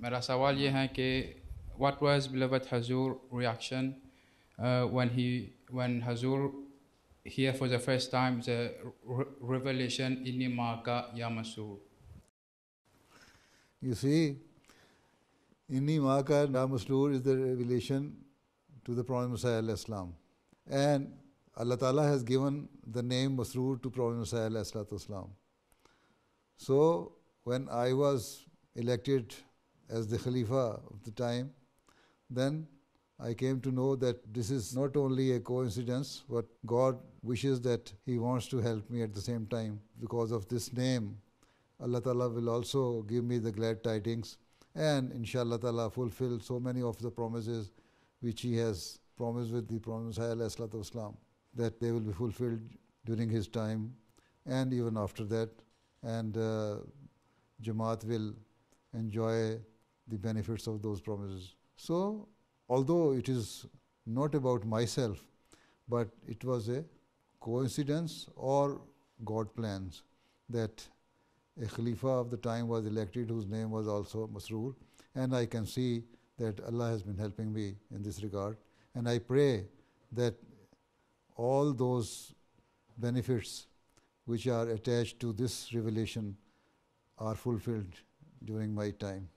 मेरा सवाल ये है what was beloved Hazur's reaction uh, when he when Hazur here for the first time the revelation in Maka Yamasur? You see, Inni Yamasur is the revelation to the Prophet Messiah Islam. And Allah Ta'ala has given the name Masroor to Prophet Muhammad Messiah Islam. So when I was elected as the Khalifa of the time, then I came to know that this is not only a coincidence, but God wishes that He wants to help me at the same time. Because of this name, Allah Ta'ala will also give me the glad tidings and inshallah Ta'ala fulfill so many of the promises which He has promised with the Prophet Islam that they will be fulfilled during His time and even after that. And uh, Jamaat will enjoy the benefits of those promises. So, although it is not about myself, but it was a coincidence or God plans that a Khalifa of the time was elected whose name was also Masrur. and I can see that Allah has been helping me in this regard. And I pray that all those benefits which are attached to this revelation are fulfilled during my time.